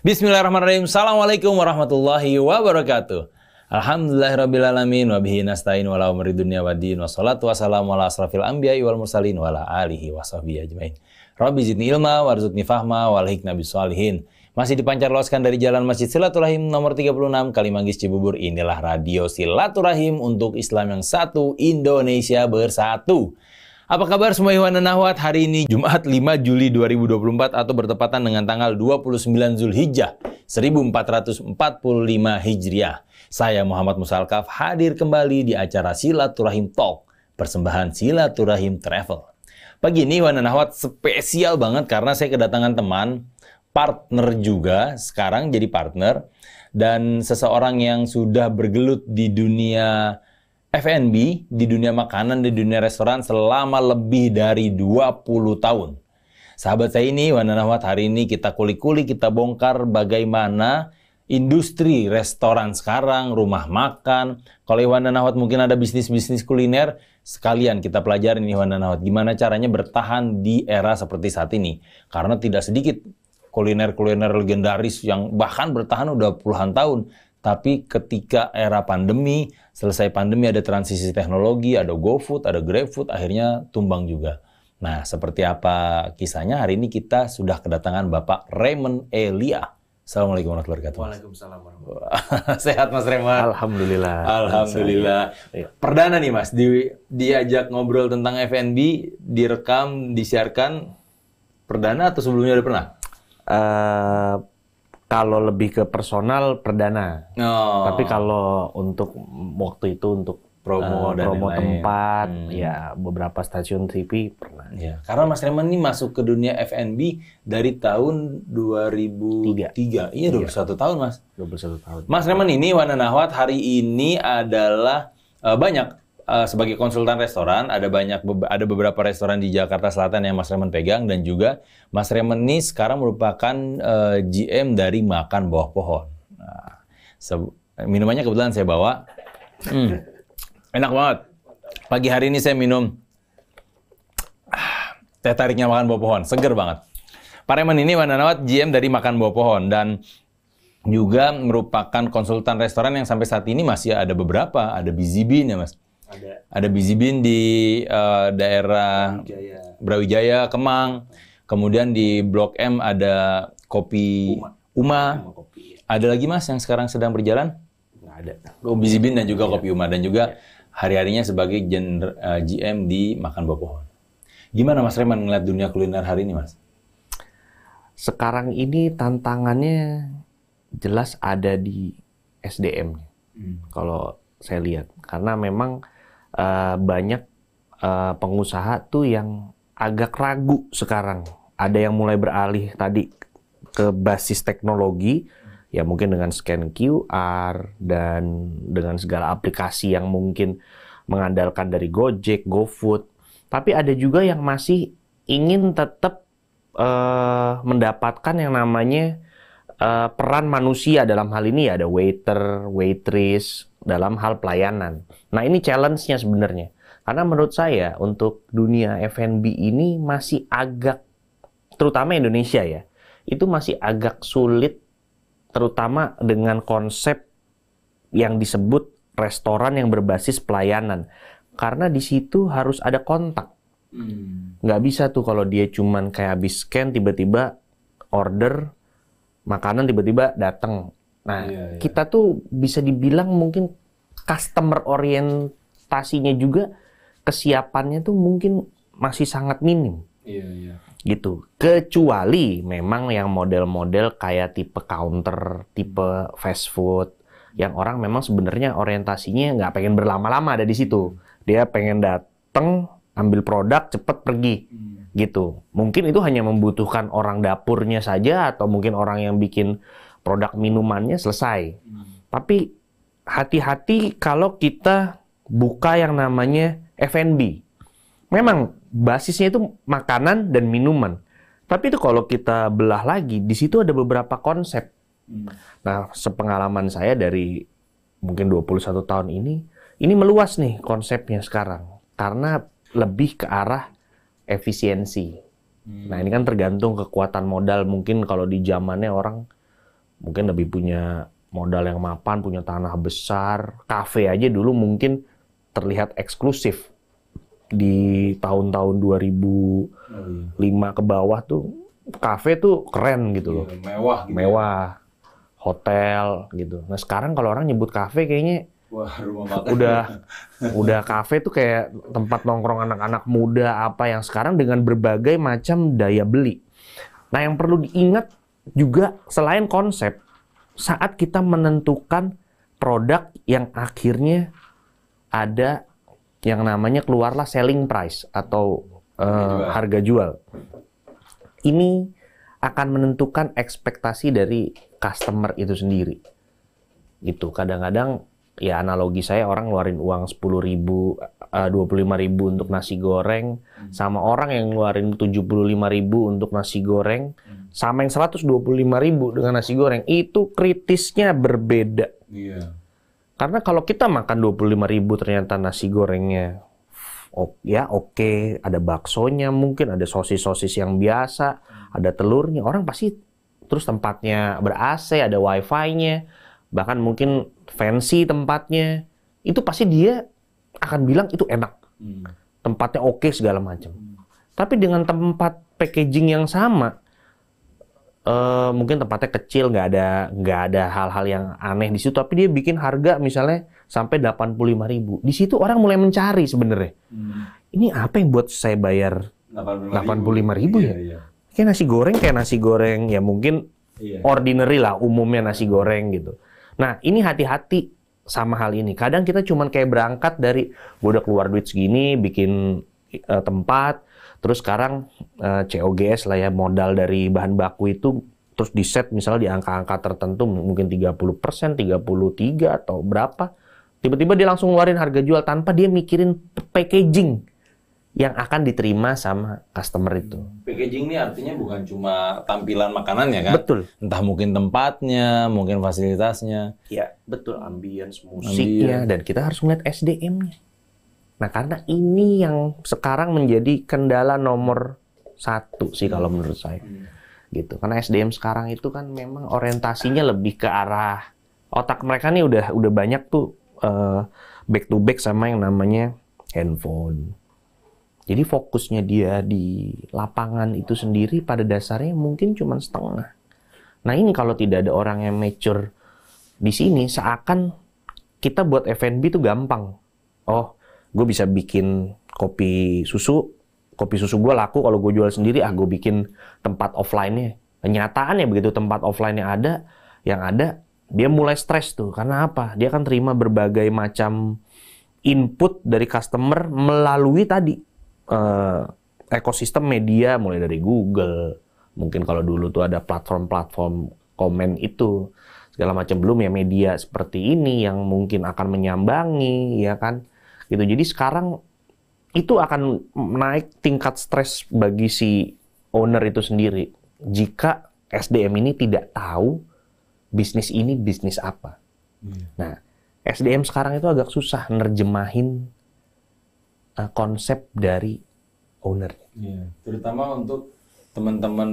Bismillahirrahmanirrahim. Assalamualaikum warahmatullahi wabarakatuh. Alhamdulillahirrahmanirrahim. Wabihi nasta'in wala umri dunia wa din. Wassalatu wassalamu ala asrafil anbiya wal mursalin wa alihi wa sahbihi ajmain. Rabbi zidni ilma warzuqni fahma wal hikna bisolihin. Masih dipancar loskan dari Jalan Masjid Silaturahim nomor 36 Kalimanggis Cibubur. Inilah radio Silaturahim untuk Islam yang satu, Indonesia bersatu. Apa kabar semua Iwan dan Ahwat? Hari ini Jumat 5 Juli 2024 atau bertepatan dengan tanggal 29 Zulhijjah 1445 Hijriah. Saya Muhammad Musalkaf hadir kembali di acara Silaturahim Talk, persembahan Silaturahim Travel. Pagi ini Iwan dan Ahwat spesial banget karena saya kedatangan teman, partner juga, sekarang jadi partner, dan seseorang yang sudah bergelut di dunia F&B di dunia makanan, di dunia restoran selama lebih dari 20 tahun. Sahabat saya ini, Wanda Nawat hari ini kita kulik-kulik, kita bongkar bagaimana industri restoran sekarang, rumah makan. Kalau Iwan dan mungkin ada bisnis-bisnis kuliner, sekalian kita pelajarin Iwan dan Ahmad gimana caranya bertahan di era seperti saat ini. Karena tidak sedikit kuliner-kuliner legendaris yang bahkan bertahan udah puluhan tahun. Tapi ketika era pandemi, selesai pandemi ada transisi teknologi, ada GoFood, ada GrabFood, akhirnya tumbang juga. Nah, seperti apa kisahnya? Hari ini kita sudah kedatangan Bapak Raymond Elia. Assalamualaikum warahmatullahi wabarakatuh. Waalaikumsalam warahmatullahi wabarakatuh. Sehat Mas Raymond? Alhamdulillah. Alhamdulillah. Iya. Perdana nih Mas, di, diajak ngobrol tentang FNB, direkam, disiarkan. Perdana atau sebelumnya ada pernah? Uh, kalau lebih ke personal perdana. Oh. Tapi kalau untuk waktu itu untuk promo uh, dan promo tempat hmm. ya beberapa stasiun TV pernah ya karena Mas Reman ini masuk ke dunia F&B dari tahun 2003 Tiga. iya 21 Tiga. tahun Mas 21 tahun Mas Reman ini Wananahwat hari ini adalah uh, banyak Eh, sebagai konsultan restoran ada banyak ada beberapa restoran di Jakarta Selatan yang Mas Remen pegang dan juga Mas Remen ini sekarang merupakan uh, eh, GM dari Makan Bawah Pohon. Nah, minumannya kebetulan saya bawa. Hmm, enak banget. Pagi hari ini saya minum ah, teh tariknya Makan Bawah Pohon, seger banget. Pak Raymond ini mana GM dari Makan Bawah Pohon dan juga merupakan konsultan restoran yang sampai saat ini masih ada beberapa, ada Busy Bean ya mas, ada. Ada Bizibin di uh, daerah Brawijaya. Brawijaya, Kemang. Kemudian di Blok M ada kopi Uma. Uma. Uma kopi, ya. Ada lagi Mas yang sekarang sedang berjalan? Nggak ada. Oh, Bizibin dan juga ya. kopi Uma dan juga ya. hari-harinya sebagai gener- uh, eh, GM di Makan Buah Pohon. Gimana Mas Reman melihat dunia kuliner hari ini, Mas? Sekarang ini tantangannya jelas ada di SDM. Hmm. Kalau saya lihat, karena memang uh, banyak uh, pengusaha tuh yang agak ragu sekarang. Ada yang mulai beralih tadi ke basis teknologi, ya mungkin dengan scan QR dan dengan segala aplikasi yang mungkin mengandalkan dari Gojek, GoFood. Tapi ada juga yang masih ingin tetap uh, eh, mendapatkan yang namanya uh, peran manusia dalam hal ini ya ada waiter, waitress dalam hal pelayanan. Nah ini challenge-nya sebenarnya. Karena menurut saya untuk dunia F&B ini masih agak, terutama Indonesia ya, itu masih agak sulit terutama dengan konsep yang disebut restoran yang berbasis pelayanan. Karena di situ harus ada kontak. Hmm. Nggak bisa tuh kalau dia cuman kayak habis scan tiba-tiba order makanan tiba-tiba datang. Nah, iya, iya. kita tuh bisa dibilang mungkin customer orientasinya juga kesiapannya tuh mungkin masih sangat minim. Iya, iya. Gitu. Kecuali memang yang model-model kayak tipe counter, tipe fast food, yang orang memang sebenarnya orientasinya nggak pengen berlama-lama ada di situ. Dia pengen datang, ambil produk, cepet pergi. Hmm gitu. Mungkin itu hanya membutuhkan orang dapurnya saja atau mungkin orang yang bikin produk minumannya selesai. Hmm. Tapi hati-hati kalau kita buka yang namanya F&B. Memang basisnya itu makanan dan minuman. Tapi itu kalau kita belah lagi, di situ ada beberapa konsep. Hmm. Nah, sepengalaman saya dari mungkin 21 tahun ini, ini meluas nih konsepnya sekarang. Karena lebih ke arah efisiensi. Hmm. Nah ini kan tergantung kekuatan modal. Mungkin kalau di zamannya orang mungkin lebih punya modal yang mapan, punya tanah besar, kafe aja dulu mungkin terlihat eksklusif di tahun-tahun 2005 ke bawah tuh kafe tuh keren gitu loh. Iya, mewah. Gitu ya. mewah. Hotel gitu. Nah sekarang kalau orang nyebut kafe kayaknya Wah, Udah udah kafe tuh kayak tempat nongkrong anak-anak muda apa yang sekarang dengan berbagai macam daya beli. Nah, yang perlu diingat juga selain konsep saat kita menentukan produk yang akhirnya ada yang namanya keluarlah selling price atau uh, harga jual. Ini akan menentukan ekspektasi dari customer itu sendiri. Itu Kadang-kadang ya analogi saya orang ngeluarin uang sepuluh ribu eh, dua puluh lima ribu untuk nasi goreng hmm. sama orang yang ngeluarin tujuh puluh lima ribu untuk nasi goreng hmm. sama yang seratus dua puluh lima ribu dengan nasi goreng itu kritisnya berbeda yeah. karena kalau kita makan dua puluh lima ribu ternyata nasi gorengnya oh, ya oke okay, ada baksonya mungkin ada sosis sosis yang biasa hmm. ada telurnya orang pasti terus tempatnya ber AC ada wifi-nya bahkan mungkin fancy tempatnya, itu pasti dia akan bilang itu enak. Hmm. Tempatnya oke okay, segala macam. Tapi dengan tempat packaging yang sama, uh, mungkin tempatnya kecil, nggak ada nggak ada hal-hal yang aneh di situ. Tapi dia bikin harga misalnya sampai 85 ribu. Di situ orang mulai mencari sebenarnya. Hmm. Ini apa yang buat saya bayar 85 ribu, 85 ribu iya, ya? Iya, iya. Kayak nasi goreng, kayak nasi goreng ya mungkin iya. ordinary lah umumnya nasi goreng gitu. Nah, ini hati-hati sama hal ini. Kadang kita cuman kayak berangkat dari gue udah keluar duit segini, bikin uh, tempat, terus sekarang uh, e, COGS lah ya modal dari bahan baku itu terus di set misalnya di angka-angka tertentu mungkin 30%, 33 atau berapa. Tiba-tiba dia langsung ngeluarin harga jual tanpa dia mikirin packaging yang akan diterima sama customer itu. Packaging ini artinya bukan cuma tampilan makanannya kan? Betul. Entah mungkin tempatnya, mungkin fasilitasnya. Iya, betul. Ambience, musiknya, dan kita harus melihat SDM-nya. Nah, karena ini yang sekarang menjadi kendala nomor satu sih kalau menurut saya. Hmm. Gitu. Karena SDM sekarang itu kan memang orientasinya lebih ke arah otak mereka nih udah udah banyak tuh uh, back to back sama yang namanya handphone jadi fokusnya dia di lapangan itu sendiri pada dasarnya mungkin cuma setengah. Nah ini kalau tidak ada orang yang mature di sini seakan kita buat F&B itu gampang. Oh, gue bisa bikin kopi susu, kopi susu gue laku kalau gue jual sendiri, ah gue bikin tempat offline-nya. ya begitu tempat offline-nya ada, yang ada dia mulai stres tuh. Karena apa? Dia kan terima berbagai macam input dari customer melalui tadi uh, ekosistem media mulai dari Google mungkin kalau dulu tuh ada platform-platform komen itu segala macam belum ya media seperti ini yang mungkin akan menyambangi ya kan gitu jadi sekarang itu akan naik tingkat stres bagi si owner itu sendiri jika SDM ini tidak tahu bisnis ini bisnis apa. Hmm. Nah, SDM sekarang itu agak susah nerjemahin Eh, konsep dari owner, Ya, terutama untuk teman-teman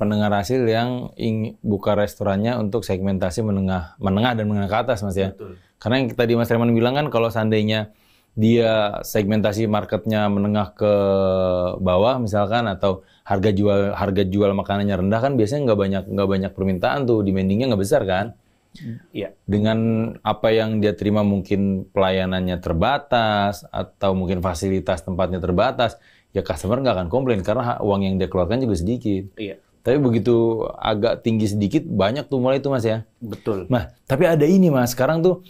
pendengar hasil yang ingin buka restorannya untuk segmentasi menengah, menengah dan menengah ke atas, mas ya. Betul. Karena yang tadi Mas Herman bilang kan kalau seandainya dia segmentasi marketnya menengah ke bawah misalkan atau harga jual harga jual makanannya rendah kan biasanya nggak banyak nggak banyak permintaan tuh demandingnya nggak besar kan Iya. Dengan apa yang dia terima mungkin pelayanannya terbatas atau mungkin fasilitas tempatnya terbatas, ya customer nggak akan komplain karena uang yang dia keluarkan juga sedikit. Iya. Tapi begitu agak tinggi sedikit, banyak tuh mulai itu mas ya. Betul. Nah, tapi ada ini mas, sekarang tuh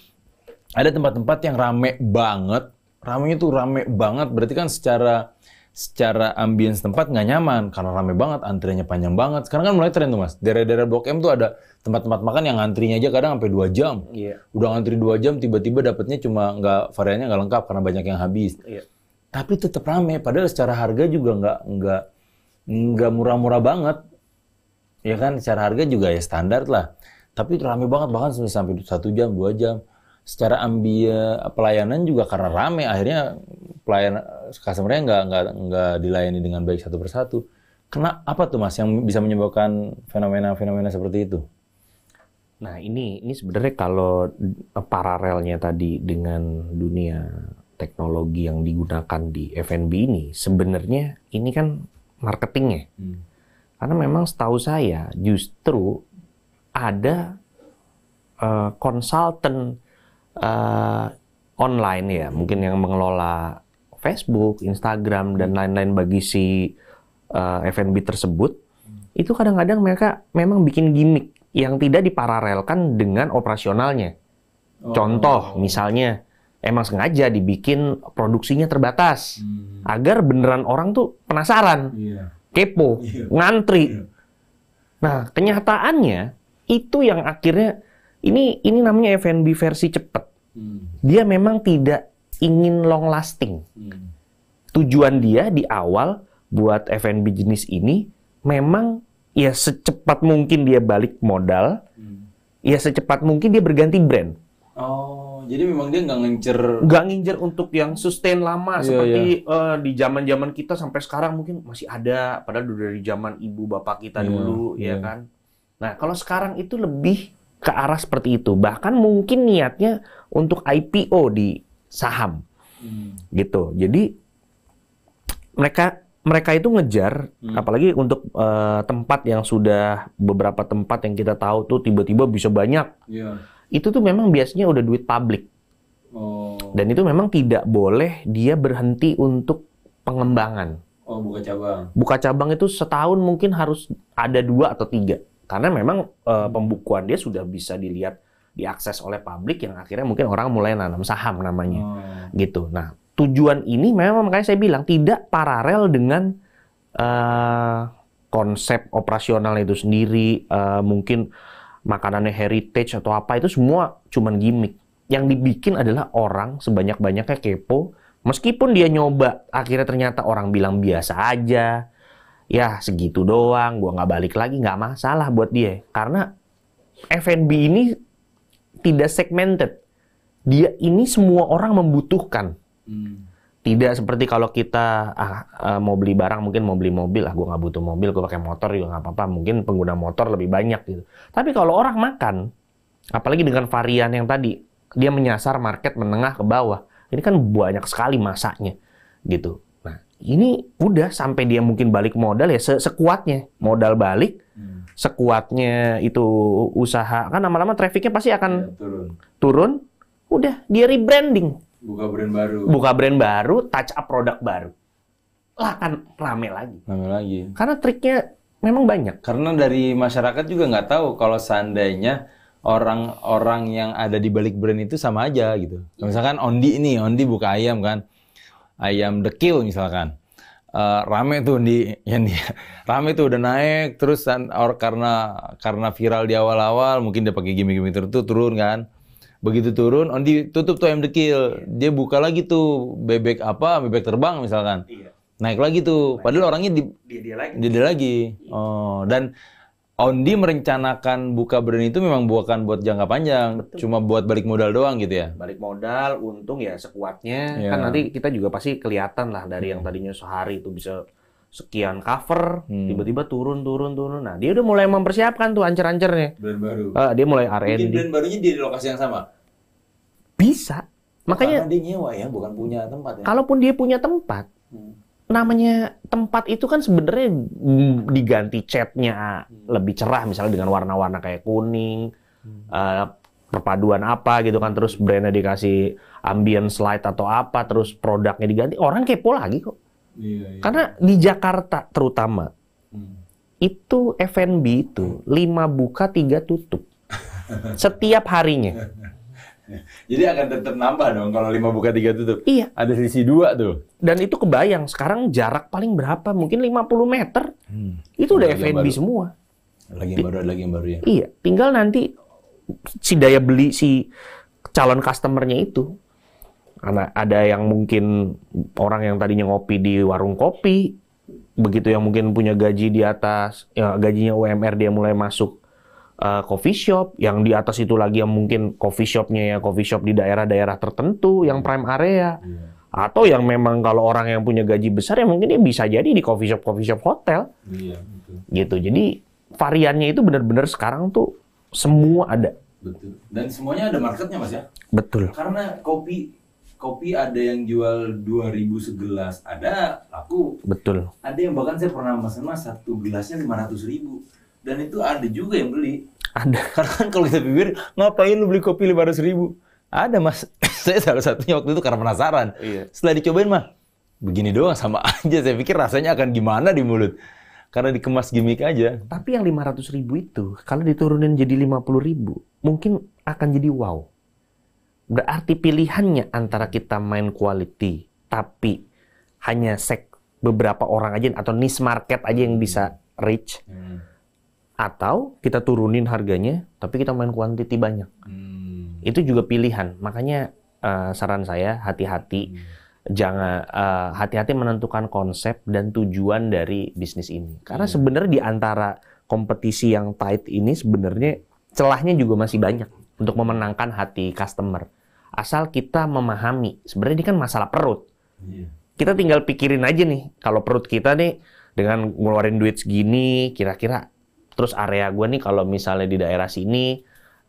ada tempat-tempat yang rame banget. Ramenya tuh rame banget, berarti kan secara secara ambience tempat nggak nyaman karena rame banget, antriannya panjang banget. Sekarang kan mulai tren tuh mas, daerah-daerah Blok M tuh ada tempat-tempat makan yang antrinya aja kadang sampai dua jam. Iya. Udah antri dua jam, tiba-tiba dapetnya cuma nggak variannya nggak lengkap karena banyak yang habis. Iya. Tapi tetap rame, padahal secara harga juga nggak nggak nggak murah-murah banget. Ya kan, secara harga juga ya standar lah. Tapi rame banget bahkan sampai satu jam, dua jam secara ambia eh, pelayanan juga karena rame akhirnya pelayan customer-nya nggak nggak nggak dilayani dengan baik satu persatu. Kena apa tuh mas yang bisa menyebabkan fenomena-fenomena seperti itu? Nah ini ini sebenarnya kalau eh, paralelnya tadi dengan dunia teknologi yang digunakan di F&B ini, sebenarnya ini kan marketingnya. Hmm. Karena memang setahu saya justru ada konsultan eh, uh, uh, online ya, mungkin yang mengelola Facebook, Instagram dan lain-lain bagi si uh, eh, F&B tersebut, itu kadang-kadang mereka memang bikin gimmick yang tidak dipararelkan dengan operasionalnya. Oh. Contoh misalnya emang sengaja dibikin produksinya terbatas hmm. agar beneran orang tuh penasaran, yeah. kepo, yeah. ngantri. Yeah. Nah, kenyataannya itu yang akhirnya ini ini namanya F&B versi cepat. Hmm. Dia memang tidak ingin long lasting. Hmm. Tujuan dia di awal buat F&B jenis ini memang ya secepat mungkin dia balik modal, hmm. ya secepat mungkin dia berganti brand. Oh, jadi memang dia nggak ngincer. Nggak ngincer untuk yang sustain lama yeah, seperti yeah. Iya. Uh, di zaman zaman kita sampai sekarang mungkin masih ada, padahal dari zaman ibu bapak kita yeah, dulu, yeah. ya iya. kan. Nah, kalau sekarang itu lebih ke arah seperti itu. Bahkan mungkin niatnya untuk IPO di saham. Hmm. Gitu. Jadi mereka mereka itu ngejar hmm. apalagi untuk uh, tempat yang sudah beberapa tempat yang kita tahu tuh tiba-tiba bisa banyak. Yeah. Itu tuh memang biasanya udah duit publik. Oh. Dan itu memang tidak boleh dia berhenti untuk pengembangan. Oh, buka cabang. Buka cabang itu setahun mungkin harus ada dua atau tiga. Karena memang e, pembukuan dia sudah bisa dilihat diakses oleh publik yang akhirnya mungkin orang mulai nanam saham namanya. Hmm. Gitu. Nah, tujuan ini memang makanya saya bilang tidak paralel dengan e, konsep operasional itu sendiri, e, mungkin makanannya heritage atau apa itu semua cuman gimmick. Yang dibikin adalah orang sebanyak-banyaknya kepo, meskipun dia nyoba akhirnya ternyata orang bilang biasa aja, ya segitu doang, gue nggak balik lagi, nggak masalah buat dia. Karena F&B ini tidak segmented. Dia ini semua orang membutuhkan. Hmm. Tidak seperti kalau kita ah, eh, mau beli barang, mungkin mau beli mobil, ah gue nggak butuh mobil, gue pakai motor juga nggak apa-apa. Mungkin pengguna motor lebih banyak gitu. Tapi kalau orang makan, apalagi dengan varian yang tadi, dia menyasar market menengah ke bawah. Ini kan banyak sekali masaknya gitu ini udah sampai dia mungkin balik modal ya sekuatnya modal balik hmm. sekuatnya itu usaha kan lama-lama trafficnya pasti akan ya, turun. turun udah dia rebranding buka brand baru buka brand baru touch up produk baru lah kan rame lagi rame lagi karena triknya memang banyak karena dari masyarakat juga nggak tahu kalau seandainya orang-orang yang ada di balik brand itu sama aja gitu iya. misalkan Ondi ini Ondi buka ayam kan ayam dekil misalkan. Uh, rame tuh di yang dia rame tuh udah naik terus kan, or karena karena viral di awal-awal mungkin dia pakai gimmick-gimmick tertentu turun kan begitu turun on tutup tuh ayam dekil iya. dia buka lagi tuh bebek apa bebek terbang misalkan iya. naik lagi tuh padahal orangnya di dia, dia lagi dia, dia lagi iya. oh dan Ondi merencanakan buka brand itu memang bukan buat jangka panjang, Betul. cuma buat balik modal doang gitu ya. Balik modal, untung ya sekuatnya. Ya. Kan nanti kita juga pasti kelihatan lah dari hmm. yang tadinya sehari itu bisa sekian cover, tiba hmm. tiba-tiba turun turun turun. Nah, dia udah mulai mempersiapkan tuh ancer-ancernya. Brand baru. Uh, dia mulai R&D. Bikin brand barunya di lokasi yang sama. Bisa. Makanya Karena dia nyewa ya, bukan punya tempat ya. Kalaupun dia punya tempat, hmm namanya tempat itu kan sebenarnya diganti catnya lebih cerah misalnya dengan warna-warna kayak kuning hmm. eh, perpaduan apa gitu kan terus brandnya dikasih ambience light atau apa terus produknya diganti orang kepo lagi kok iya, iya. karena di Jakarta terutama hmm. itu F&B itu lima buka tiga tutup setiap harinya Jadi akan tetap nambah dong kalau lima buka tiga tutup. Iya. Ada sisi dua tuh. Dan itu kebayang sekarang jarak paling berapa? Mungkin 50 meter. Hmm. Itu udah F&B semua. Lagi yang baru ada lagi yang baru ya. Iya, tinggal nanti si daya beli si calon customernya itu. Karena ada yang mungkin orang yang tadinya ngopi di warung kopi, begitu yang mungkin punya gaji di atas, ya, gajinya UMR dia mulai masuk uh, coffee shop, yang di atas itu lagi yang mungkin coffee shopnya ya coffee shop di daerah-daerah tertentu, yang iya. prime area. Yeah. Atau yang memang kalau orang yang punya gaji besar ya mungkin dia bisa jadi di coffee shop coffee shop hotel. yeah, iya, Gitu. Jadi variannya itu benar-benar sekarang tuh semua ada. Betul. Dan semuanya ada marketnya Mas ya? Betul. Karena kopi kopi ada yang jual 2000 segelas, ada aku, Betul. Ada yang bahkan saya pernah pesan Mas satu gelasnya 500 ribu dan itu ada juga yang beli. Ada. Karena kan kalau kita pikir, ngapain lu beli kopi lima ratus ribu? Ada mas. saya salah satunya waktu itu karena penasaran. Iya. Setelah dicobain mah, begini doang sama aja. Saya pikir rasanya akan gimana di mulut. Karena dikemas gimmick aja. Tapi yang lima ratus ribu itu, kalau diturunin jadi lima puluh ribu, mungkin akan jadi wow. Berarti pilihannya antara kita main quality, tapi hanya sek beberapa orang aja atau niche market aja yang bisa reach. Hmm atau kita turunin harganya tapi kita main kuantiti banyak hmm. itu juga pilihan makanya uh, saran saya hati-hati hmm. jangan hati eh, hati-hati menentukan konsep dan tujuan dari bisnis ini karena hmm. sebenarnya di antara kompetisi yang tight ini sebenarnya celahnya juga masih banyak untuk memenangkan hati customer asal kita memahami sebenarnya ini kan masalah perut iya. kita tinggal pikirin aja nih kalau perut kita nih dengan ngeluarin duit segini kira-kira terus area gue nih kalau misalnya di daerah sini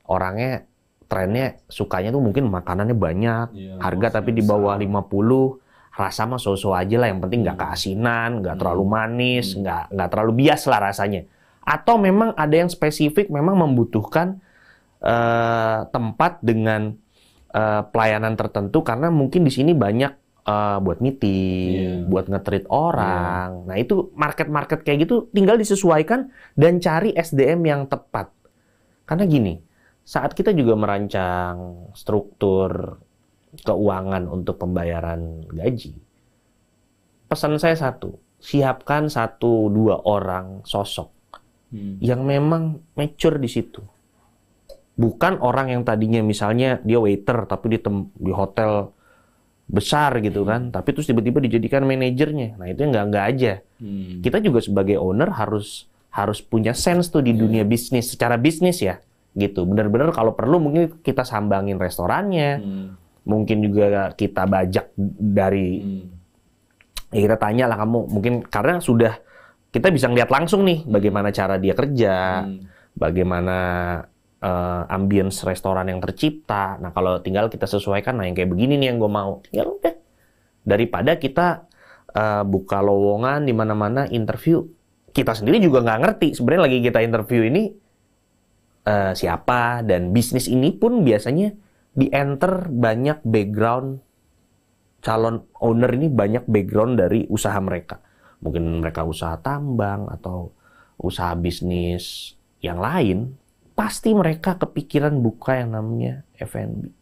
orangnya trennya sukanya tuh mungkin makanannya banyak, iya, harga tapi di bawah lima puluh rasa mah so-so aja lah, yang penting nggak iya. keasinan, nggak iya. terlalu manis, hmm. nggak hmm. nggak terlalu bias lah rasanya. Atau memang ada yang spesifik memang membutuhkan uh, tempat dengan uh, pelayanan tertentu karena mungkin di sini banyak uh, buat meeting, yeah. buat ngetrit iya. orang. Yeah. Nah, itu market-market kayak gitu tinggal disesuaikan dan cari SDM yang tepat. Karena gini, saat kita juga merancang struktur keuangan untuk pembayaran gaji, pesan saya satu, siapkan satu dua orang sosok hmm. yang memang mature di situ. Bukan orang yang tadinya misalnya dia waiter tapi di, di hotel besar gitu kan hmm. tapi terus tiba-tiba dijadikan manajernya nah itu nggak nggak aja hmm. kita juga sebagai owner harus harus punya sense tuh di yeah. dunia bisnis secara bisnis ya gitu benar-benar kalau perlu mungkin kita sambangin restorannya hmm. mungkin juga kita bajak dari hmm. ya kita tanya lah kamu mungkin karena sudah kita bisa ngeliat langsung nih bagaimana cara dia kerja hmm. bagaimana uh, ambience restoran yang tercipta. Nah kalau tinggal kita sesuaikan, nah yang kayak begini nih yang gue mau. Tinggal ya udah. Daripada kita uh, buka lowongan di mana-mana interview, kita sendiri juga nggak ngerti sebenarnya lagi kita interview ini uh, siapa dan bisnis ini pun biasanya di enter banyak background calon owner ini banyak background dari usaha mereka. Mungkin mereka usaha tambang atau usaha bisnis yang lain pasti mereka kepikiran buka yang namanya F&B.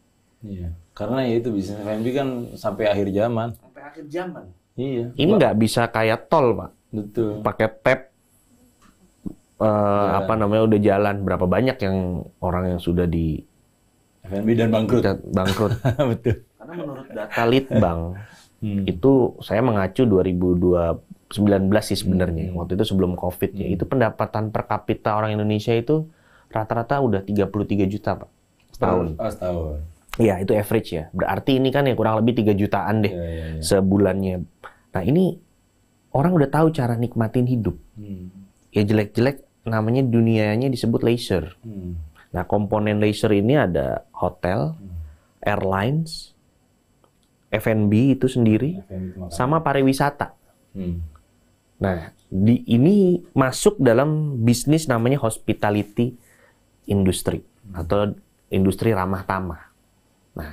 Iya, karena ya itu bisnis F&B kan sampai akhir zaman. Sampai akhir zaman. Iya. Ini nggak bisa kayak tol, Pak. Betul. Pakai tap uh, eh, ya. apa namanya udah jalan berapa banyak yang orang yang sudah di F&B dan bangkrut. Bangkrut. Betul. Karena menurut data Litbang hmm. itu saya mengacu 2019 sih sebenarnya. Hmm. Waktu itu sebelum Covid ya, hmm. Itu pendapatan per kapita orang Indonesia itu rata-rata udah 33 juta Pak setahun. Oh, setahun. Iya, itu average ya. Berarti ini kan ya kurang lebih 3 jutaan deh ya, ya, ya. sebulannya. Nah, ini orang udah tahu cara nikmatin hidup. Hmm. Ya jelek-jelek namanya dunianya disebut laser. Hmm. Nah, komponen laser ini ada hotel, hmm. airlines, F&B itu sendiri, F&B sama pariwisata. Hmm. Nah, di ini masuk dalam bisnis namanya hospitality industri atau industri ramah tamah. Nah,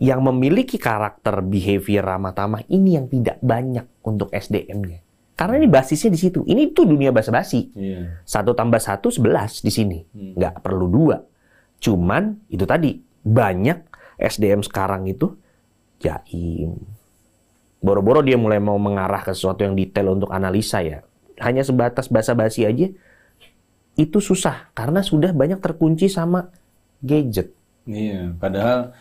yang memiliki karakter behavior ramah tamah ini yang tidak banyak untuk SDM-nya. Karena ini basisnya di situ. Ini tuh dunia basa-basi. Yeah. Satu tambah satu sebelas di sini. Hmm. Nggak perlu dua. Cuman itu tadi banyak SDM sekarang itu jaim. Boro-boro dia mulai mau mengarah ke sesuatu yang detail untuk analisa ya. Hanya sebatas basa-basi aja itu susah karena sudah banyak terkunci sama gadget. Iya, padahal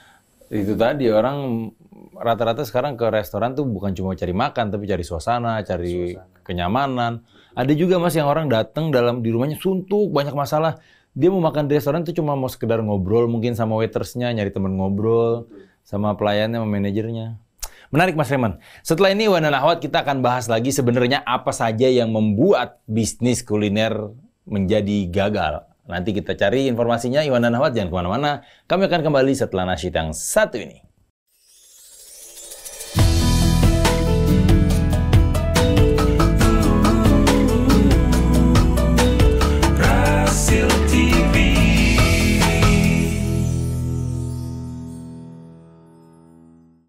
itu tadi orang rata-rata sekarang ke restoran tuh bukan cuma cari makan tapi cari suasana, cari suasana. kenyamanan. Ada juga Mas yang orang datang dalam di rumahnya suntuk, banyak masalah. Dia mau makan di restoran tuh cuma mau sekedar ngobrol mungkin sama waitersnya, nyari temen ngobrol sama pelayannya, sama manajernya. Menarik Mas Reman. Setelah ini Wana Nahwat kita akan bahas lagi sebenarnya apa saja yang membuat bisnis kuliner menjadi gagal. Nanti kita cari informasinya, Iwan dan Ahmad jangan kemana-mana. Kami akan kembali setelah nasyid yang satu ini.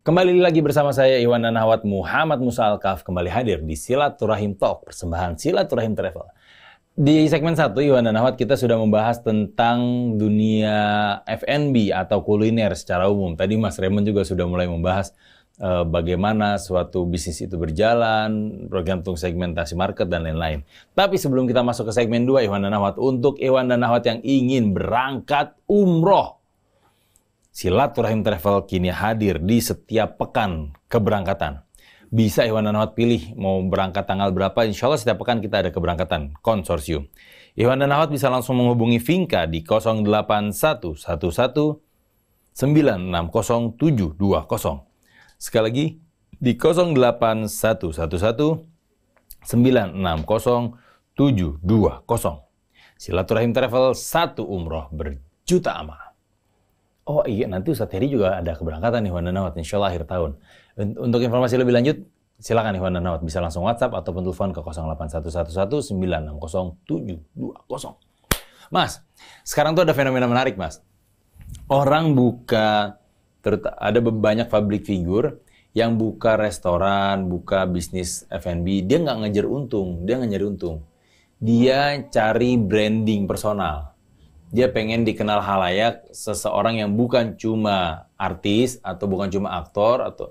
Kembali lagi bersama saya Iwan Nanawat Muhammad Musa Alkaf kembali hadir di Silaturahim Talk, persembahan Silaturahim Travel. Di segmen satu Iwan dan Ahmad, kita sudah membahas tentang dunia F&B atau kuliner secara umum. Tadi Mas Raymond juga sudah mulai membahas uh, bagaimana suatu bisnis itu berjalan, bergantung segmentasi market, dan lain-lain. Tapi sebelum kita masuk ke segmen dua Iwan dan Ahmad, untuk Iwan dan Ahmad yang ingin berangkat umroh, Silaturahim Travel kini hadir di setiap pekan keberangkatan bisa Iwan Danawat pilih mau berangkat tanggal berapa. Insya Allah setiap pekan kita ada keberangkatan konsorsium. Iwan Danawat bisa langsung menghubungi Vinka di 08111960720 Sekali lagi di 08111960720 Silaturahim Travel satu umroh berjuta amal. Oh iya nanti Ustadz Heri juga ada keberangkatan nih Wanda Nawat insya Allah akhir tahun. Untuk informasi lebih lanjut, silakan Ikhwan dan Nawat bisa langsung WhatsApp ataupun telepon ke 08111960720. Mas, sekarang tuh ada fenomena menarik, Mas. Orang buka ada banyak public figure yang buka restoran, buka bisnis F&B, dia nggak ngejar untung, dia nggak nyari untung. Dia cari branding personal dia pengen dikenal halayak seseorang yang bukan cuma artis atau bukan cuma aktor atau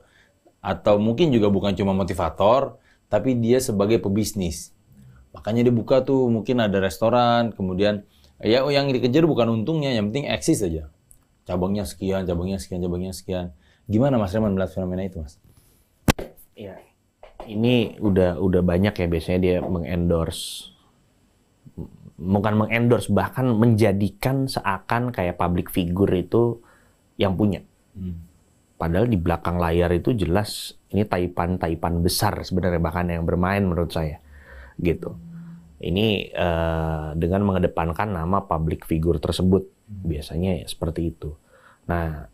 atau mungkin juga bukan cuma motivator, tapi dia sebagai pebisnis. Makanya dia buka tuh mungkin ada restoran, kemudian ya oh, yang dikejar bukan untungnya, yang penting eksis aja. Cabangnya sekian, cabangnya sekian, cabangnya sekian. Gimana Mas Reman melihat fenomena itu, Mas? Iya. Ini udah udah banyak ya biasanya dia mengendorse bukan mengendorse bahkan menjadikan seakan kayak public figure itu yang punya. Hmm. Padahal di belakang layar itu jelas ini taipan-taipan besar sebenarnya bahkan yang bermain menurut saya gitu. Ini uh, dengan mengedepankan nama public figure tersebut biasanya ya, seperti itu. Nah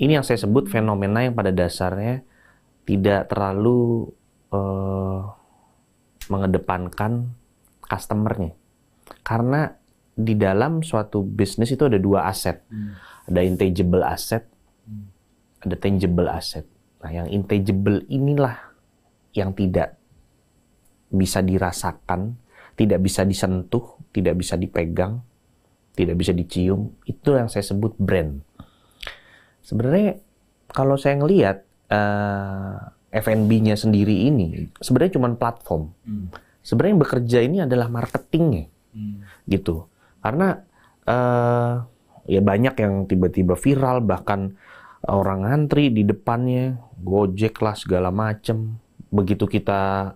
ini yang saya sebut fenomena yang pada dasarnya tidak terlalu uh, mengedepankan customernya karena di dalam suatu bisnis itu ada dua aset, hmm. ada intangible asset ada tangible asset. Nah, yang intangible inilah yang tidak bisa dirasakan, tidak bisa disentuh, tidak bisa dipegang, tidak bisa dicium. Itu yang saya sebut brand. Sebenarnya kalau saya ngelihat uh, eh, F&B-nya sendiri ini sebenarnya cuma platform. Hmm. Sebenarnya yang bekerja ini adalah marketingnya, hmm. gitu. Karena uh, ya banyak yang tiba-tiba viral bahkan orang ngantri di depannya, gojek lah segala macem. Begitu kita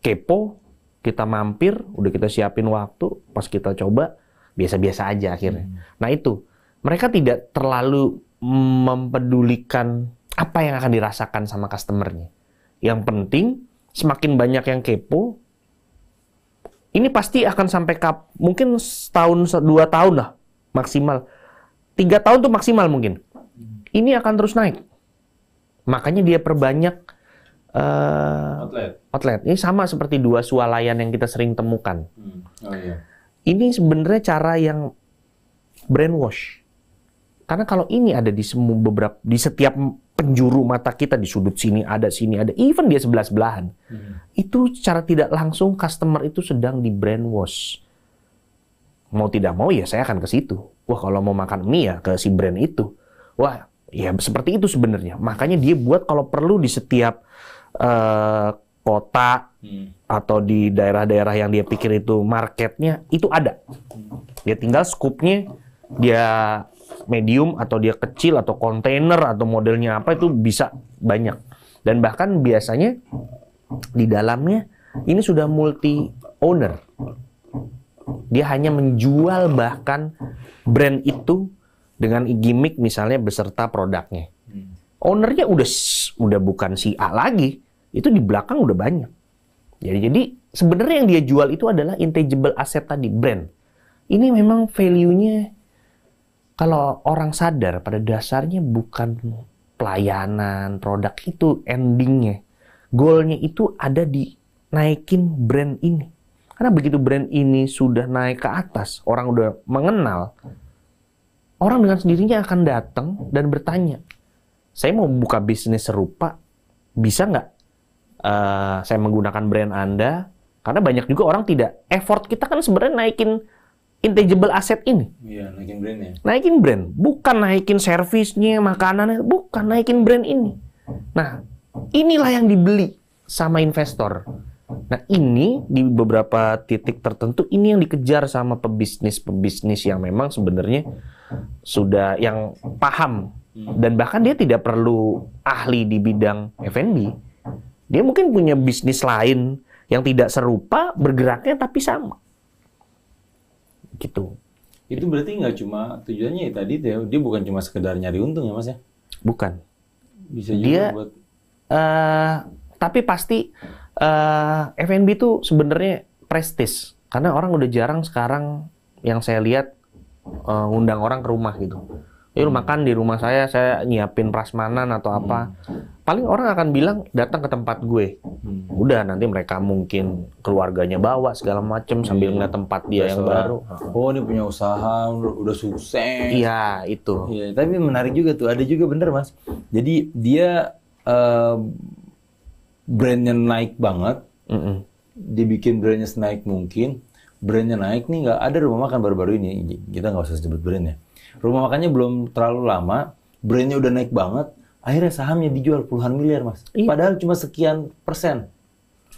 kepo, kita mampir, udah kita siapin waktu, pas kita coba biasa-biasa aja akhirnya. Hmm. Nah itu, mereka tidak terlalu mempedulikan apa yang akan dirasakan sama customernya. Yang penting, semakin banyak yang kepo, ini pasti akan sampai kap, mungkin setahun, dua tahun lah maksimal. Tiga tahun tuh maksimal mungkin ini akan terus naik. Makanya dia perbanyak uh, outlet. outlet. Ini sama seperti dua sualayan yang kita sering temukan. Hmm. Oh, iya. Ini sebenarnya cara yang brainwash. Karena kalau ini ada di semua beberapa di setiap penjuru mata kita di sudut sini ada sini ada even dia sebelah sebelahan hmm. itu secara tidak langsung customer itu sedang di brainwash mau tidak mau ya saya akan ke situ wah kalau mau makan mie ya ke si brand itu wah Ya seperti itu sebenarnya. Makanya dia buat kalau perlu di setiap uh, kota hmm. atau di daerah-daerah yang dia pikir itu marketnya itu ada. Dia tinggal scoopnya dia medium atau dia kecil atau kontainer atau modelnya apa itu bisa banyak dan bahkan biasanya di dalamnya ini sudah multi owner dia hanya menjual bahkan brand itu dengan gimmick misalnya beserta produknya. Hmm. Ownernya udah udah bukan si A lagi, itu di belakang udah banyak. Jadi jadi sebenarnya yang dia jual itu adalah intangible asset tadi brand. Ini memang value-nya kalau orang sadar pada dasarnya bukan pelayanan produk itu endingnya. Goalnya itu ada di naikin brand ini. Karena begitu brand ini sudah naik ke atas, orang udah mengenal, orang dengan sendirinya akan datang dan bertanya, saya mau buka bisnis serupa, bisa nggak uh, saya menggunakan brand Anda? Karena banyak juga orang tidak effort kita kan sebenarnya naikin intangible asset ini. Iya, naikin brand ya. Naikin brand, bukan naikin servisnya, makanannya, bukan naikin brand ini. Nah, inilah yang dibeli sama investor. Nah ini di beberapa titik tertentu ini yang dikejar sama pebisnis-pebisnis yang memang sebenarnya sudah yang paham hmm. dan bahkan dia tidak perlu ahli di bidang F&B. Dia mungkin punya bisnis lain yang tidak serupa bergeraknya tapi sama. Gitu. Itu berarti nggak cuma tujuannya ya tadi ya, dia bukan cuma sekedar nyari untung ya mas ya? Bukan. Bisa juga dia, buat. Uh, tapi pasti uh, F&B itu sebenarnya prestis karena orang udah jarang sekarang yang saya lihat uh, ngundang orang ke rumah gitu. Yuk eh, makan di rumah saya, saya nyiapin prasmanan atau apa. Paling orang akan bilang datang ke tempat gue. Hmm. Udah nanti mereka mungkin keluarganya bawa segala macem sambil iya. ngeliat tempat dia yang baru. baru. Oh ini punya usaha, udah sukses. Iya itu. Iya tapi menarik juga tuh, ada juga bener mas. Jadi dia uh, brandnya naik banget, mm -mm. dibikin brandnya naik mungkin, brandnya naik nih nggak ada rumah makan baru-baru ini, kita nggak usah sebut brandnya. Rumah makannya belum terlalu lama, brandnya udah naik banget, akhirnya sahamnya dijual puluhan miliar mas. Iya. Padahal cuma sekian persen.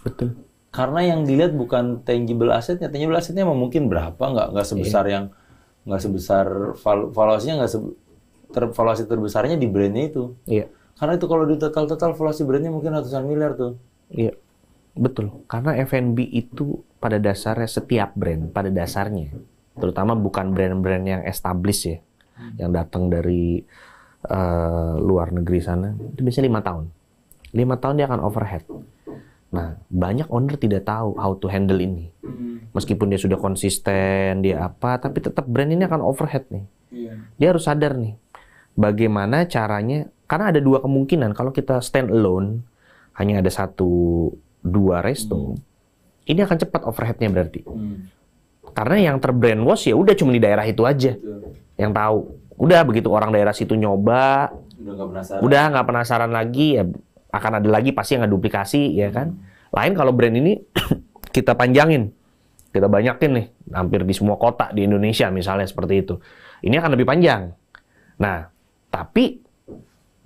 Betul. Karena yang dilihat bukan tangible asetnya, tangible asetnya mungkin berapa, nggak nggak iya. sebesar iya. yang nggak sebesar valuasinya nggak se, ter, terbesarnya di brandnya itu. Iya. Karena itu kalau di total-total valuasi brandnya mungkin ratusan miliar tuh. Iya. Betul. Karena F&B itu pada dasarnya setiap brand pada dasarnya terutama bukan brand-brand yang established ya yang datang dari uh, luar negeri sana itu biasanya lima tahun lima tahun dia akan overhead nah banyak owner tidak tahu how to handle ini meskipun dia sudah konsisten dia apa tapi tetap brand ini akan overhead nih iya. dia harus sadar nih bagaimana caranya karena ada dua kemungkinan kalau kita stand alone hanya ada satu dua resto, hmm. ini akan cepat overheadnya berarti. Hmm. Karena yang terbrand was ya udah cuma di daerah itu aja yang tahu. Udah begitu orang daerah situ nyoba, udah nggak penasaran. penasaran lagi ya akan ada lagi pasti yang duplikasi ya kan. Hmm. Lain kalau brand ini kita panjangin, kita banyakin nih hampir di semua kota di Indonesia misalnya seperti itu. Ini akan lebih panjang. Nah, tapi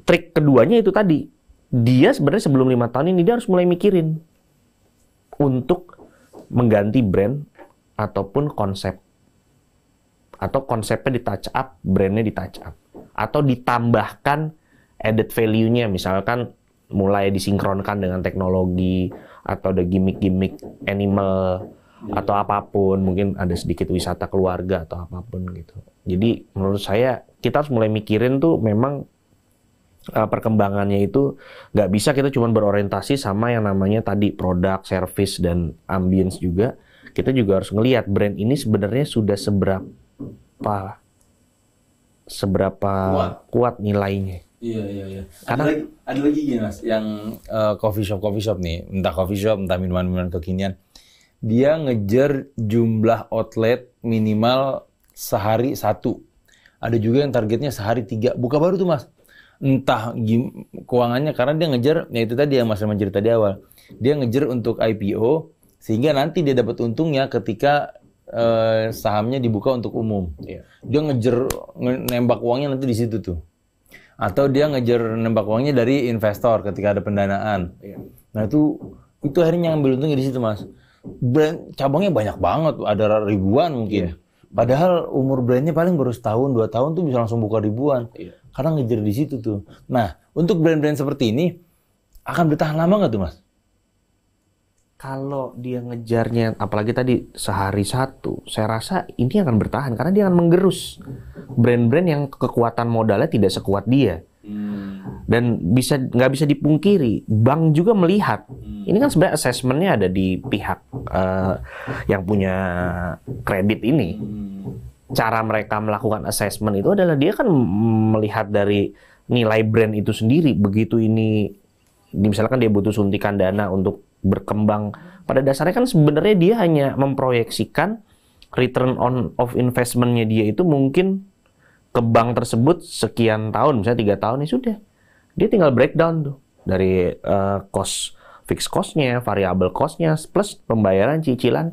trik keduanya itu tadi. Dia sebenarnya sebelum lima tahun ini dia harus mulai mikirin untuk mengganti brand ataupun konsep atau konsepnya di touch up, brandnya di touch up atau ditambahkan added value-nya misalkan mulai disinkronkan dengan teknologi atau ada gimmick-gimmick animal atau apapun mungkin ada sedikit wisata keluarga atau apapun gitu jadi menurut saya kita harus mulai mikirin tuh memang uh, perkembangannya itu nggak bisa kita cuma berorientasi sama yang namanya tadi produk, service dan ambience juga. Kita juga harus ngelihat brand ini sebenarnya sudah seberapa seberapa kuat, kuat nilainya. Iya iya iya. Karena ada lagi, ada mas, yang uh, coffee shop coffee shop nih, entah coffee shop entah minuman minuman kekinian, dia ngejar jumlah outlet minimal sehari satu. Ada juga yang targetnya sehari tiga. Buka baru tuh mas entah gim, keuangannya karena dia ngejar ya itu tadi yang Mas menjerit cerita di awal. Dia ngejar untuk IPO sehingga nanti dia dapat untungnya ketika eh, sahamnya dibuka untuk umum. Yeah. Dia ngejar nembak uangnya nanti di situ tuh. Atau dia ngejar nembak uangnya dari investor ketika ada pendanaan. Yeah. Nah itu itu akhirnya yang ambil untungnya di situ mas. Brand cabangnya banyak banget, ada ribuan mungkin. Yeah. Padahal umur brandnya paling baru setahun dua tahun tuh bisa langsung buka ribuan. Yeah. Karena ngejar di situ tuh. Nah, untuk brand-brand seperti ini akan bertahan lama nggak tuh, Mas? Kalau dia ngejarnya, apalagi tadi sehari satu, saya rasa ini akan bertahan karena dia akan menggerus brand-brand yang kekuatan modalnya tidak sekuat dia. Hmm. Dan bisa nggak bisa dipungkiri, bank juga melihat. Hmm. Ini kan sebenarnya assessmentnya ada di pihak uh, yang punya kredit ini. Hmm cara mereka melakukan assessment itu adalah dia kan melihat dari nilai brand itu sendiri. Begitu ini misalkan dia butuh suntikan dana untuk berkembang, pada dasarnya kan sebenarnya dia hanya memproyeksikan return on of investmentnya dia itu mungkin ke bank tersebut sekian tahun, misalnya tiga tahun ya sudah, dia tinggal breakdown tuh dari uh, cost fixed costnya, variable costnya, plus pembayaran cicilan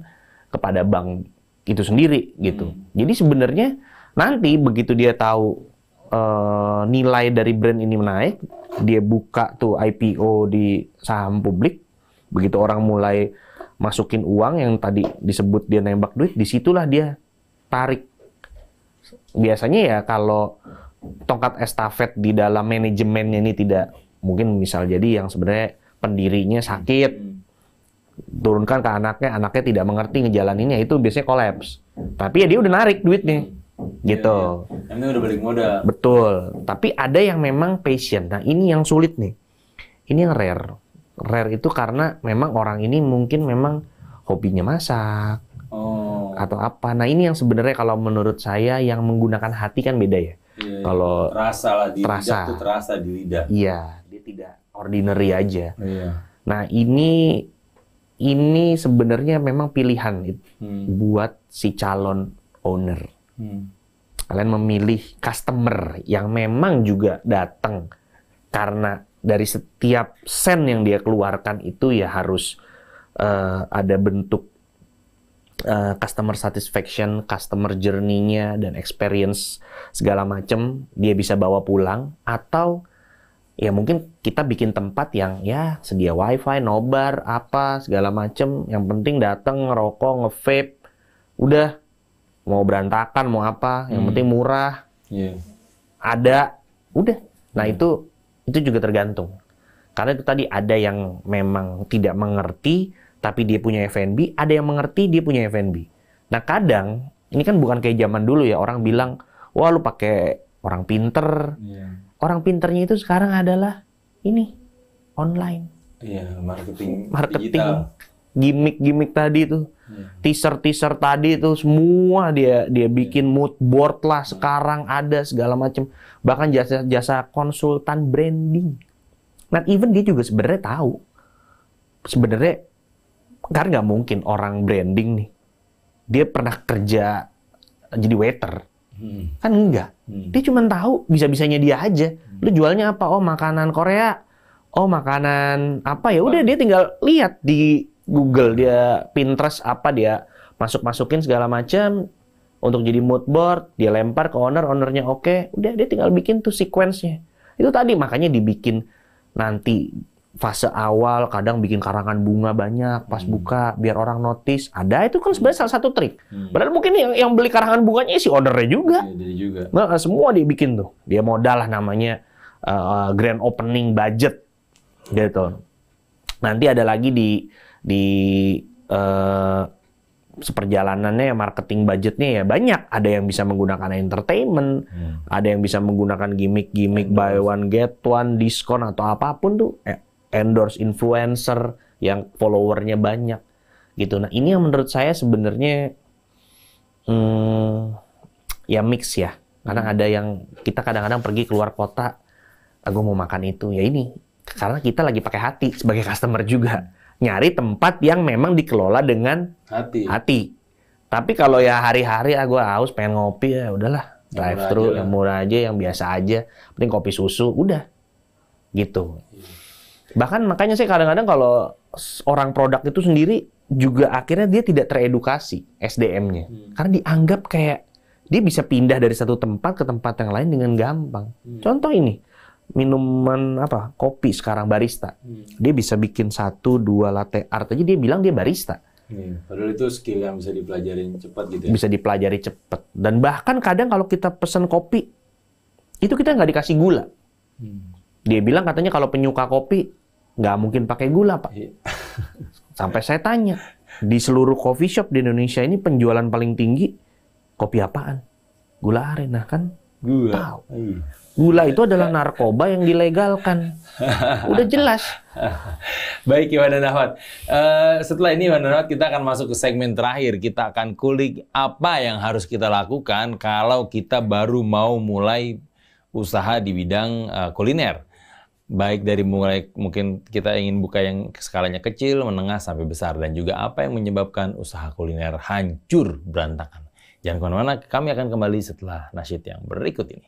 kepada bank itu sendiri gitu. Hmm. Jadi sebenarnya nanti begitu dia tahu uh, nilai dari brand ini menaik, dia buka tuh IPO di saham publik, begitu orang mulai masukin uang yang tadi disebut dia nembak duit, disitulah dia tarik. Biasanya ya kalau tongkat estafet di dalam manajemennya ini tidak mungkin misal jadi yang sebenarnya pendirinya sakit hmm turunkan ke anaknya, anaknya tidak mengerti ngejalaninnya itu biasanya kolaps. Tapi ya dia udah narik duitnya. Iya, gitu. Ya, ya. udah balik modal. Betul. Tapi ada yang memang passion. Nah, ini yang sulit nih. Ini yang rare. Rare itu karena memang orang ini mungkin memang hobinya masak. Oh. Atau apa. Nah, ini yang sebenarnya kalau menurut saya yang menggunakan hati kan beda ya. Iya, iya. kalau terasa lah di terasa. lidah itu terasa di lidah. Iya, dia tidak ordinary aja. Iya. Nah, ini ini sebenarnya memang pilihan hmm. buat si calon owner. Hmm. Kalian memilih customer yang memang juga datang karena dari setiap sen yang dia keluarkan itu ya harus uh, ada bentuk uh, customer satisfaction, customer journey-nya dan experience segala macam dia bisa bawa pulang atau ya mungkin kita bikin tempat yang ya sedia wifi, nobar, apa segala macem. Yang penting datang ngerokok, ngevape, udah mau berantakan mau apa, yang hmm. penting murah, yeah. ada, udah. Nah hmm. itu itu juga tergantung. Karena itu tadi ada yang memang tidak mengerti, tapi dia punya E-FNB. ada yang mengerti dia punya E-FNB. Nah kadang ini kan bukan kayak zaman dulu ya orang bilang, wah lu pakai orang pinter. Yeah orang pinternya itu sekarang adalah ini online. Iya, marketing. Marketing. Gimmick-gimmick tadi itu, iya. teaser-teaser tadi itu semua dia dia iya. bikin mood board lah sekarang iya. ada segala macam. Bahkan jasa jasa konsultan branding. Nah even dia juga sebenarnya tahu. Sebenarnya karena nggak mungkin orang branding nih. Dia pernah kerja jadi waiter Hmm. Kan enggak. Hmm. Dia cuma tahu bisa-bisanya dia aja. Hmm. Lu jualnya apa? Oh, makanan Korea. Oh, makanan apa ya? Udah dia tinggal lihat di Google dia Pinterest apa dia masuk-masukin segala macam untuk jadi mood board, dia lempar ke owner, ownernya oke, okay. udah dia tinggal bikin tuh sequence-nya. Itu tadi makanya dibikin nanti fase awal kadang bikin karangan bunga banyak pas hmm. buka biar orang notice ada itu kan sebenarnya salah satu trik hmm. padahal mungkin yang yang beli karangan bunganya si ordernya juga, ya, dia juga. Nah, eh, semua dia bikin tuh dia modal lah namanya uh, grand opening budget gitu nanti ada lagi di di uh, seperjalanannya marketing budgetnya ya banyak ada yang bisa menggunakan entertainment hmm. ada yang bisa menggunakan gimmick-gimmick buy one get one diskon atau apapun tuh eh, endorse influencer yang followernya banyak gitu. Nah ini yang menurut saya sebenarnya hmm, ya mix ya. Karena ada yang kita kadang-kadang pergi keluar kota, aku mau makan itu ya ini karena kita lagi pakai hati sebagai customer juga nyari tempat yang memang dikelola dengan hati. hati. Tapi kalau ya hari-hari ah haus pengen ngopi ya udahlah drive thru yang murah aja yang biasa aja, penting kopi susu udah gitu. Iya. Bahkan makanya saya kadang-kadang kalau orang produk itu sendiri juga akhirnya dia tidak teredukasi SDM-nya. Hmm. Karena dianggap kayak dia bisa pindah dari satu tempat ke tempat yang lain dengan gampang. Hmm. Contoh ini, minuman apa kopi sekarang barista hmm. dia bisa bikin satu dua latte art aja dia bilang dia barista hmm. padahal itu skill yang bisa dipelajari cepat gitu ya? bisa dipelajari cepat dan bahkan kadang kalau kita pesan kopi itu kita nggak dikasih gula hmm. dia bilang katanya kalau penyuka kopi nggak mungkin pakai gula pak. Iya. Sampai saya tanya di seluruh coffee shop di Indonesia ini penjualan paling tinggi kopi apaan? Gula aren, nah kan? Gula. Tahu. Iya. Gula itu adalah narkoba yang dilegalkan. Udah jelas. Baik Iwan dan Ahmad. Uh, setelah ini Iwan dan Ahmad kita akan masuk ke segmen terakhir. Kita akan kulik apa yang harus kita lakukan kalau kita baru mau mulai usaha di bidang uh, kuliner baik dari mulai mungkin kita ingin buka yang skalanya kecil, menengah, sampai besar, dan juga apa yang menyebabkan usaha kuliner hancur berantakan. Jangan kemana-mana, kami akan kembali setelah nasyid yang berikut ini.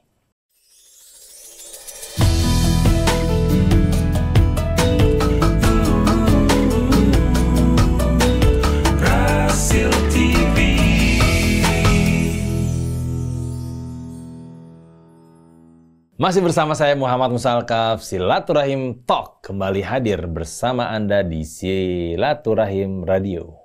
Brasil. Masih bersama saya Muhammad Musalkaf, Silaturahim Talk kembali hadir bersama Anda di Silaturahim Radio.